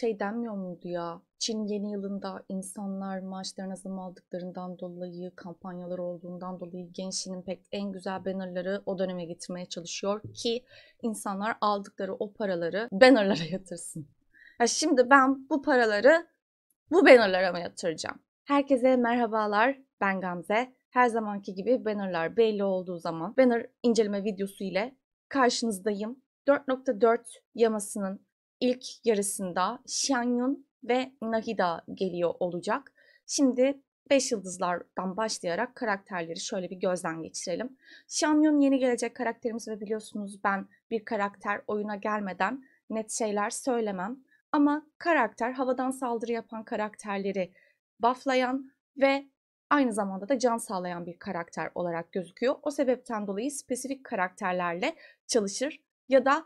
şey denmiyor muydu ya? Çin yeni yılında insanlar maaşlarına zam aldıklarından dolayı, kampanyalar olduğundan dolayı gençliğin pek en güzel bannerları o döneme getirmeye çalışıyor ki insanlar aldıkları o paraları bannerlara yatırsın. Ya şimdi ben bu paraları bu bannerlara mı yatıracağım? Herkese merhabalar, ben Gamze. Her zamanki gibi bannerlar belli olduğu zaman banner inceleme videosu ile karşınızdayım. 4.4 yamasının ilk yarısında Xianyun ve Nahida geliyor olacak. Şimdi 5 yıldızlardan başlayarak karakterleri şöyle bir gözden geçirelim. Xianyun yeni gelecek karakterimiz ve biliyorsunuz ben bir karakter oyuna gelmeden net şeyler söylemem. Ama karakter havadan saldırı yapan karakterleri bufflayan ve aynı zamanda da can sağlayan bir karakter olarak gözüküyor. O sebepten dolayı spesifik karakterlerle çalışır ya da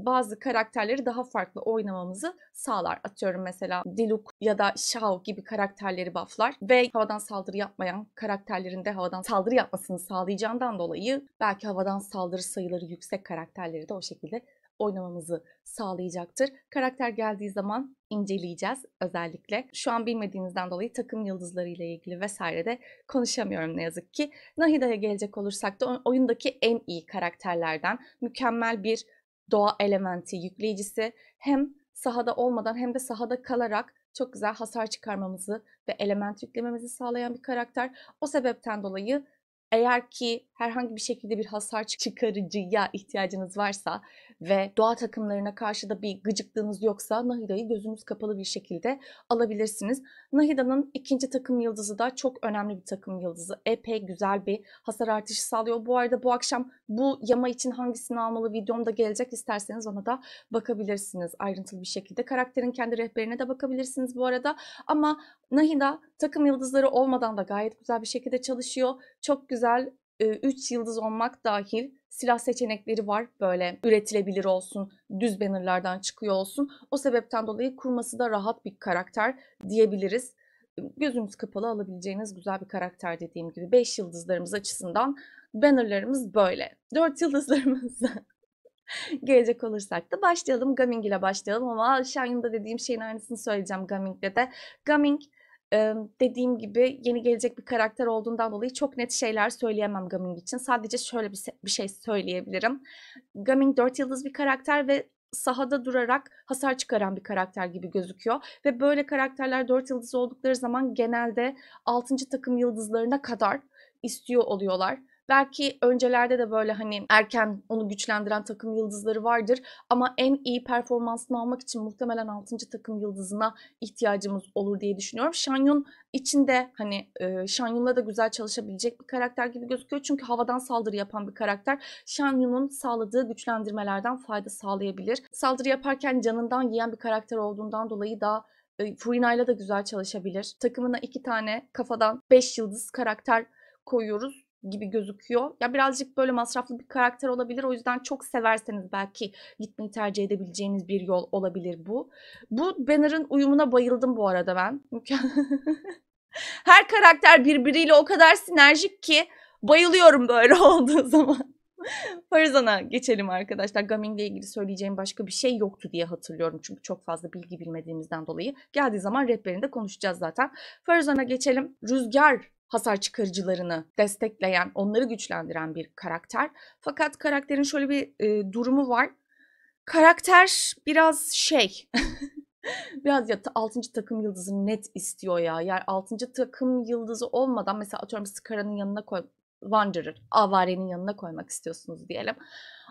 bazı karakterleri daha farklı oynamamızı sağlar. Atıyorum mesela Diluc ya da Shao gibi karakterleri bufflar ve havadan saldırı yapmayan karakterlerin de havadan saldırı yapmasını sağlayacağından dolayı belki havadan saldırı sayıları yüksek karakterleri de o şekilde oynamamızı sağlayacaktır. Karakter geldiği zaman inceleyeceğiz özellikle. Şu an bilmediğinizden dolayı takım yıldızları ile ilgili vesaire de konuşamıyorum ne yazık ki. Nahida'ya gelecek olursak da oyundaki en iyi karakterlerden mükemmel bir doğa elementi yükleyicisi hem sahada olmadan hem de sahada kalarak çok güzel hasar çıkarmamızı ve element yüklememizi sağlayan bir karakter. O sebepten dolayı eğer ki herhangi bir şekilde bir hasar çıkarıcıya ihtiyacınız varsa ve doğa takımlarına karşı da bir gıcıklığınız yoksa Nahida'yı gözünüz kapalı bir şekilde alabilirsiniz. Nahida'nın ikinci takım yıldızı da çok önemli bir takım yıldızı. Epey güzel bir hasar artışı sağlıyor. Bu arada bu akşam bu yama için hangisini almalı videomda gelecek. İsterseniz ona da bakabilirsiniz ayrıntılı bir şekilde. Karakterin kendi rehberine de bakabilirsiniz bu arada. Ama Nahida takım yıldızları olmadan da gayet güzel bir şekilde çalışıyor. Çok güzel 3 yıldız olmak dahil silah seçenekleri var böyle üretilebilir olsun, düz bannerlardan çıkıyor olsun. O sebepten dolayı kurması da rahat bir karakter diyebiliriz. Gözümüz kapalı alabileceğiniz güzel bir karakter dediğim gibi 5 yıldızlarımız açısından bannerlarımız böyle. 4 yıldızlarımız gelecek olursak da başlayalım. Gaming ile başlayalım ama Şahin'de dediğim şeyin aynısını söyleyeceğim Gaming'de de. Gaming dediğim gibi yeni gelecek bir karakter olduğundan dolayı çok net şeyler söyleyemem Gaming için. Sadece şöyle bir, bir şey söyleyebilirim. Gaming 4 yıldız bir karakter ve sahada durarak hasar çıkaran bir karakter gibi gözüküyor. Ve böyle karakterler 4 yıldız oldukları zaman genelde 6. takım yıldızlarına kadar istiyor oluyorlar. Belki öncelerde de böyle hani erken onu güçlendiren takım yıldızları vardır ama en iyi performansını almak için muhtemelen 6. takım yıldızına ihtiyacımız olur diye düşünüyorum. Şanyon içinde hani e, Şanyun'la da güzel çalışabilecek bir karakter gibi gözüküyor. Çünkü havadan saldırı yapan bir karakter Şanyun'un sağladığı güçlendirmelerden fayda sağlayabilir. Saldırı yaparken canından yiyen bir karakter olduğundan dolayı da e, Furina'yla da güzel çalışabilir. Takımına iki tane kafadan beş yıldız karakter koyuyoruz gibi gözüküyor. Ya birazcık böyle masraflı bir karakter olabilir. O yüzden çok severseniz belki gitmeyi tercih edebileceğiniz bir yol olabilir bu. Bu banner'ın uyumuna bayıldım bu arada ben. Her karakter birbiriyle o kadar sinerjik ki bayılıyorum böyle olduğu zaman. Farzan'a geçelim arkadaşlar. Gaming ile ilgili söyleyeceğim başka bir şey yoktu diye hatırlıyorum. Çünkü çok fazla bilgi bilmediğimizden dolayı. Geldiği zaman rehberinde konuşacağız zaten. Farzan'a geçelim. Rüzgar hasar çıkarıcılarını destekleyen, onları güçlendiren bir karakter. Fakat karakterin şöyle bir e, durumu var. Karakter biraz şey, biraz ya 6. takım yıldızı net istiyor ya. Yani 6. takım yıldızı olmadan mesela atıyorum Scara'nın yanına koy, Wanderer, Avare'nin yanına koymak istiyorsunuz diyelim.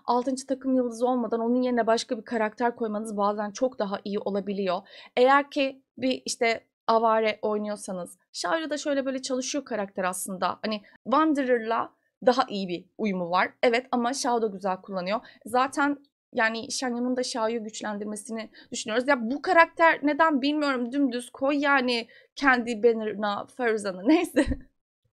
6. takım yıldızı olmadan onun yerine başka bir karakter koymanız bazen çok daha iyi olabiliyor. Eğer ki bir işte avare oynuyorsanız. Şair'e da şöyle böyle çalışıyor karakter aslında. Hani Wanderer'la daha iyi bir uyumu var. Evet ama Shao da güzel kullanıyor. Zaten yani Shanya'nın da Shao'yu güçlendirmesini düşünüyoruz. Ya bu karakter neden bilmiyorum dümdüz koy yani kendi banner'ına, Farzan'a neyse.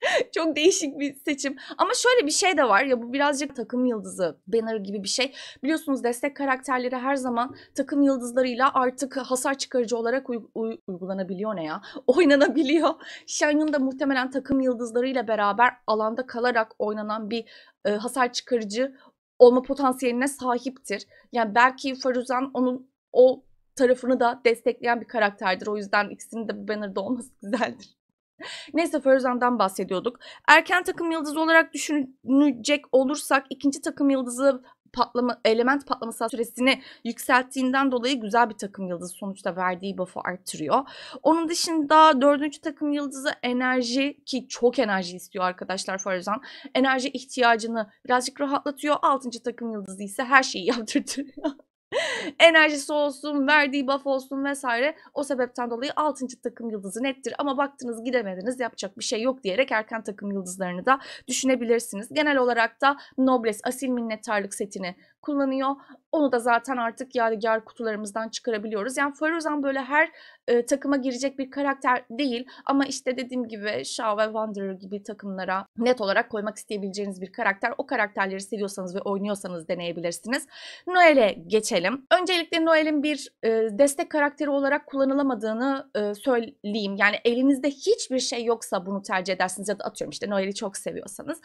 Çok değişik bir seçim. Ama şöyle bir şey de var ya bu birazcık takım yıldızı banner gibi bir şey. Biliyorsunuz destek karakterleri her zaman takım yıldızlarıyla artık hasar çıkarıcı olarak uy- uy- uygulanabiliyor ne ya? Oynanabiliyor. Shanyun da muhtemelen takım yıldızlarıyla beraber alanda kalarak oynanan bir e, hasar çıkarıcı olma potansiyeline sahiptir. Yani belki Faruzan onun o tarafını da destekleyen bir karakterdir. O yüzden ikisinin de bu banner'da olması güzeldir. Neyse Ferozan'dan bahsediyorduk. Erken takım yıldızı olarak düşünecek olursak ikinci takım yıldızı patlama, element patlaması süresini yükselttiğinden dolayı güzel bir takım yıldızı sonuçta verdiği buff'u arttırıyor. Onun dışında dördüncü takım yıldızı enerji ki çok enerji istiyor arkadaşlar Farazan. Enerji ihtiyacını birazcık rahatlatıyor. Altıncı takım yıldızı ise her şeyi yaptırtıyor enerjisi olsun, verdiği buff olsun vesaire. O sebepten dolayı 6. takım yıldızı nettir ama baktınız gidemediniz yapacak bir şey yok diyerek erken takım yıldızlarını da düşünebilirsiniz. Genel olarak da Nobles asil minnettarlık setini kullanıyor. Onu da zaten artık yadigar kutularımızdan çıkarabiliyoruz. Yani Faruzan böyle her e, takıma girecek bir karakter değil ama işte dediğim gibi Shaw ve Wanderer gibi takımlara net olarak koymak isteyebileceğiniz bir karakter. O karakterleri seviyorsanız ve oynuyorsanız deneyebilirsiniz. Noel'e geçelim. Öncelikle Noel'in bir e, destek karakteri olarak kullanılamadığını e, söyleyeyim. Yani elinizde hiçbir şey yoksa bunu tercih edersiniz ya da atıyorum işte Noel'i çok seviyorsanız.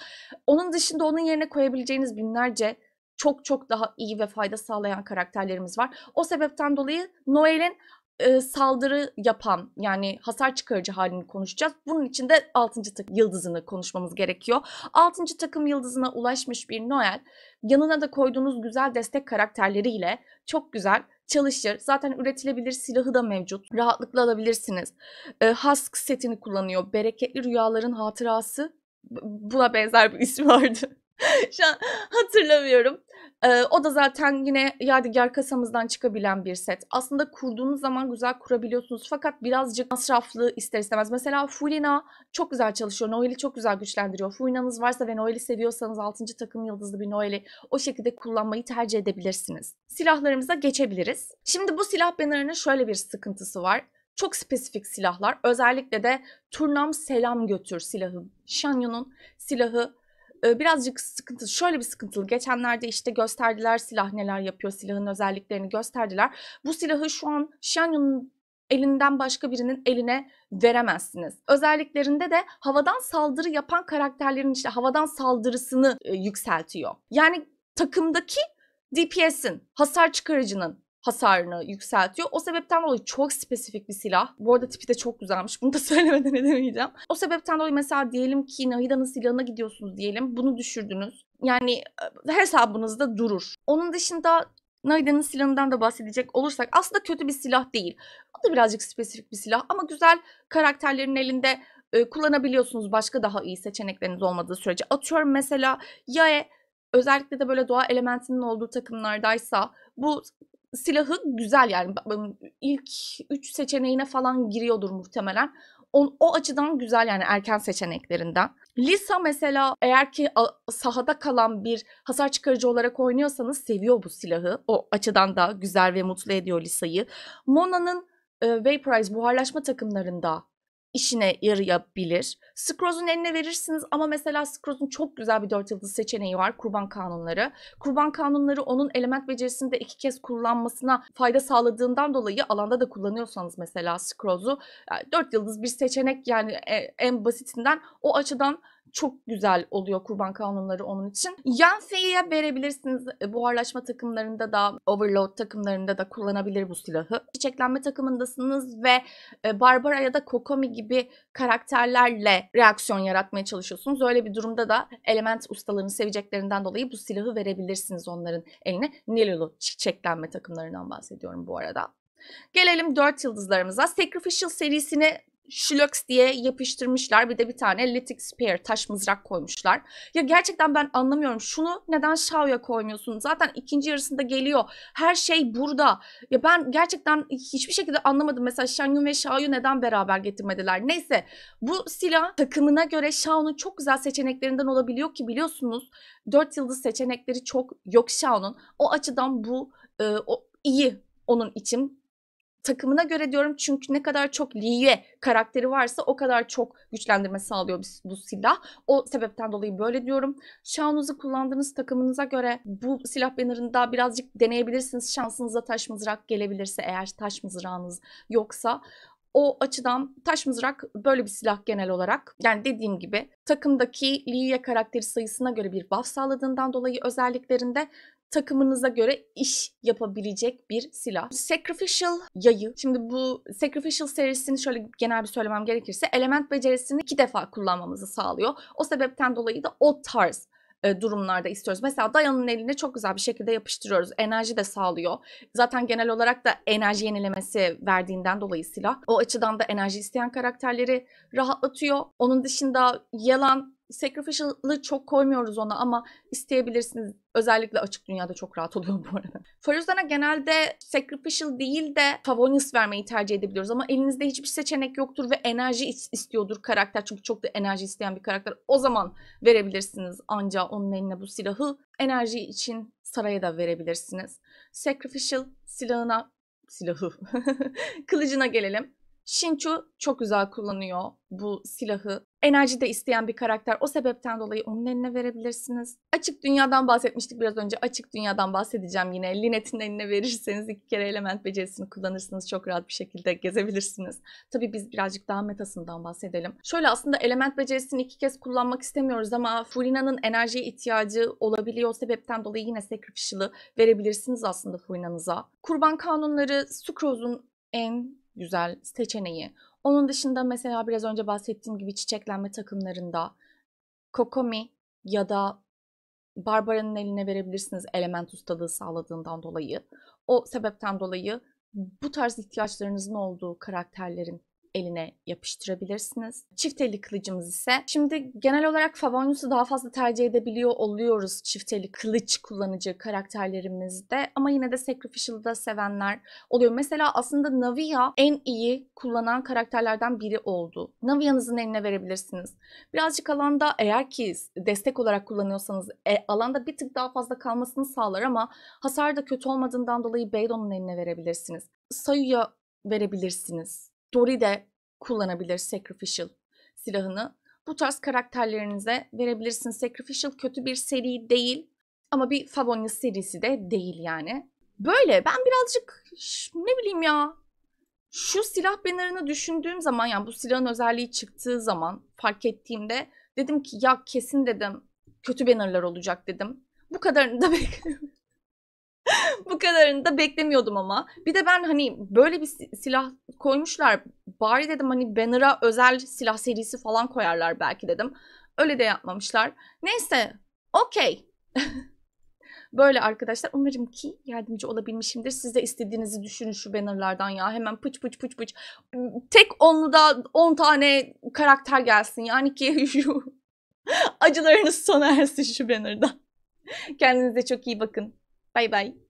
Onun dışında onun yerine koyabileceğiniz binlerce çok çok daha iyi ve fayda sağlayan karakterlerimiz var. O sebepten dolayı Noel'in e, saldırı yapan yani hasar çıkarıcı halini konuşacağız. Bunun için de 6. takım yıldızını konuşmamız gerekiyor. 6. takım yıldızına ulaşmış bir Noel yanına da koyduğunuz güzel destek karakterleriyle çok güzel çalışır. Zaten üretilebilir silahı da mevcut. Rahatlıkla alabilirsiniz. E, Husk setini kullanıyor. Bereketli Rüyaların Hatırası buna benzer bir isim vardı. Şu an hatırlamıyorum. Ee, o da zaten yine Yadigar kasamızdan çıkabilen bir set. Aslında kurduğunuz zaman güzel kurabiliyorsunuz fakat birazcık masraflı ister istemez. Mesela Fulina çok güzel çalışıyor. Noel'i çok güzel güçlendiriyor. Fulina'nız varsa ve Noel'i seviyorsanız 6. takım yıldızlı bir Noel'i o şekilde kullanmayı tercih edebilirsiniz. Silahlarımıza geçebiliriz. Şimdi bu silah bannerının şöyle bir sıkıntısı var çok spesifik silahlar. Özellikle de Turnam Selam Götür silahı. Şanyon'un silahı ee, birazcık sıkıntı, şöyle bir sıkıntılı. Geçenlerde işte gösterdiler silah neler yapıyor, silahın özelliklerini gösterdiler. Bu silahı şu an Xianyun'un elinden başka birinin eline veremezsiniz. Özelliklerinde de havadan saldırı yapan karakterlerin işte havadan saldırısını e, yükseltiyor. Yani takımdaki DPS'in, hasar çıkarıcının hasarını yükseltiyor. O sebepten dolayı çok spesifik bir silah. Bu arada tipi de çok güzelmiş. Bunu da söylemeden edemeyeceğim. O sebepten dolayı mesela diyelim ki Nahida'nın silahına gidiyorsunuz diyelim. Bunu düşürdünüz. Yani e, hesabınızda durur. Onun dışında Nahida'nın silahından da bahsedecek olursak aslında kötü bir silah değil. O da birazcık spesifik bir silah ama güzel karakterlerin elinde e, kullanabiliyorsunuz başka daha iyi seçenekleriniz olmadığı sürece. Atıyorum mesela Yae özellikle de böyle doğa elementinin olduğu takımlardaysa bu silahı güzel yani ilk 3 seçeneğine falan giriyordur muhtemelen. O, o açıdan güzel yani erken seçeneklerinden. Lisa mesela eğer ki sahada kalan bir hasar çıkarıcı olarak oynuyorsanız seviyor bu silahı. O açıdan da güzel ve mutlu ediyor Lisa'yı. Mona'nın e, Vaporize buharlaşma takımlarında işine yarayabilir. Skroz'un eline verirsiniz ama mesela Skroz'un çok güzel bir dört yıldız seçeneği var. Kurban kanunları. Kurban kanunları onun element becerisinde iki kez kullanmasına fayda sağladığından dolayı alanda da kullanıyorsanız mesela Skroz'u dört yıldız bir seçenek yani e, en basitinden o açıdan çok güzel oluyor kurban kanunları onun için. Yanfei'ye verebilirsiniz. E, buharlaşma takımlarında da overload takımlarında da kullanabilir bu silahı. Çiçeklenme takımındasınız ve e, Barbara ya da Kokomi gibi karakterlerle reaksiyon yaratmaya çalışıyorsunuz. Öyle bir durumda da element ustalarını seveceklerinden dolayı bu silahı verebilirsiniz onların eline. Nilulu çiçeklenme takımlarından bahsediyorum bu arada. Gelelim 4 yıldızlarımıza. Sacrificial serisini Shilox diye yapıştırmışlar. Bir de bir tane Lithic Spear taş mızrak koymuşlar. Ya gerçekten ben anlamıyorum. Şunu neden Shao'ya koymuyorsun? Zaten ikinci yarısında geliyor. Her şey burada. Ya ben gerçekten hiçbir şekilde anlamadım. Mesela Shen ve Shao'yu neden beraber getirmediler? Neyse bu silah takımına göre Shao'nun çok güzel seçeneklerinden olabiliyor ki biliyorsunuz dört yıldız seçenekleri çok yok Shao'nun. O açıdan bu e, o, iyi onun için takımına göre diyorum çünkü ne kadar çok Liye karakteri varsa o kadar çok güçlendirme sağlıyor bu silah. O sebepten dolayı böyle diyorum. Şanunuzu kullandığınız takımınıza göre bu silah bannerında birazcık deneyebilirsiniz. Şansınıza taş mızrak gelebilirse eğer taş mızrağınız yoksa o açıdan taş mızrak böyle bir silah genel olarak. Yani dediğim gibi takımdaki Liye karakteri sayısına göre bir buff sağladığından dolayı özelliklerinde takımınıza göre iş yapabilecek bir silah. Sacrificial yayı. Şimdi bu Sacrificial serisini şöyle genel bir söylemem gerekirse element becerisini iki defa kullanmamızı sağlıyor. O sebepten dolayı da o tarz e, durumlarda istiyoruz. Mesela Dayan'ın eline çok güzel bir şekilde yapıştırıyoruz. Enerji de sağlıyor. Zaten genel olarak da enerji yenilemesi verdiğinden dolayı silah. O açıdan da enerji isteyen karakterleri rahatlatıyor. Onun dışında yalan Sacrificial'ı çok koymuyoruz ona ama isteyebilirsiniz. Özellikle açık dünyada çok rahat oluyor bu arada. Faruzan'a genelde sacrificial değil de Favonius vermeyi tercih edebiliyoruz ama elinizde hiçbir seçenek yoktur ve enerji istiyordur karakter. Çünkü çok da enerji isteyen bir karakter. O zaman verebilirsiniz Ancak onun eline bu silahı. Enerji için saraya da verebilirsiniz. Sacrificial silahına silahı kılıcına gelelim. Shinchu çok güzel kullanıyor bu silahı. Enerji de isteyen bir karakter. O sebepten dolayı onun eline verebilirsiniz. Açık dünyadan bahsetmiştik biraz önce. Açık dünyadan bahsedeceğim yine. Linet'in eline verirseniz iki kere element becerisini kullanırsınız. Çok rahat bir şekilde gezebilirsiniz. Tabii biz birazcık daha metasından bahsedelim. Şöyle aslında element becerisini iki kez kullanmak istemiyoruz ama Furina'nın enerjiye ihtiyacı olabiliyor. O sebepten dolayı yine Sacrificial'ı verebilirsiniz aslında Furina'nıza. Kurban kanunları Sucrose'un en güzel seçeneği. Onun dışında mesela biraz önce bahsettiğim gibi çiçeklenme takımlarında Kokomi ya da Barbara'nın eline verebilirsiniz element ustalığı sağladığından dolayı. O sebepten dolayı bu tarz ihtiyaçlarınızın olduğu karakterlerin eline yapıştırabilirsiniz. Çift eli kılıcımız ise şimdi genel olarak Favonius'u daha fazla tercih edebiliyor oluyoruz çift eli kılıç kullanıcı karakterlerimizde ama yine de Sacrificial'ı da sevenler oluyor. Mesela aslında Navia en iyi kullanan karakterlerden biri oldu. Navia'nızın eline verebilirsiniz. Birazcık alanda eğer ki destek olarak kullanıyorsanız e, alanda bir tık daha fazla kalmasını sağlar ama hasar da kötü olmadığından dolayı Beydon'un eline verebilirsiniz. Sayu'ya verebilirsiniz Dory de kullanabilir Sacrificial silahını. Bu tarz karakterlerinize verebilirsin. Sacrificial kötü bir seri değil ama bir favori serisi de değil yani. Böyle ben birazcık ne bileyim ya şu silah bannerını düşündüğüm zaman yani bu silahın özelliği çıktığı zaman fark ettiğimde dedim ki ya kesin dedim kötü bannerlar olacak dedim. Bu kadarını da bekliyorum. Bu kadarını da beklemiyordum ama. Bir de ben hani böyle bir silah koymuşlar. Bari dedim hani Banner'a özel silah serisi falan koyarlar belki dedim. Öyle de yapmamışlar. Neyse. Okey. böyle arkadaşlar. Umarım ki yardımcı olabilmişimdir. Siz de istediğinizi düşünün şu bannerlardan ya. Hemen pıç pıç pıç pıç. Tek onlu da 10 tane karakter gelsin. Yani ki şu acılarınız sona ersin şu bannerdan. Kendinize çok iyi bakın. Bye bye.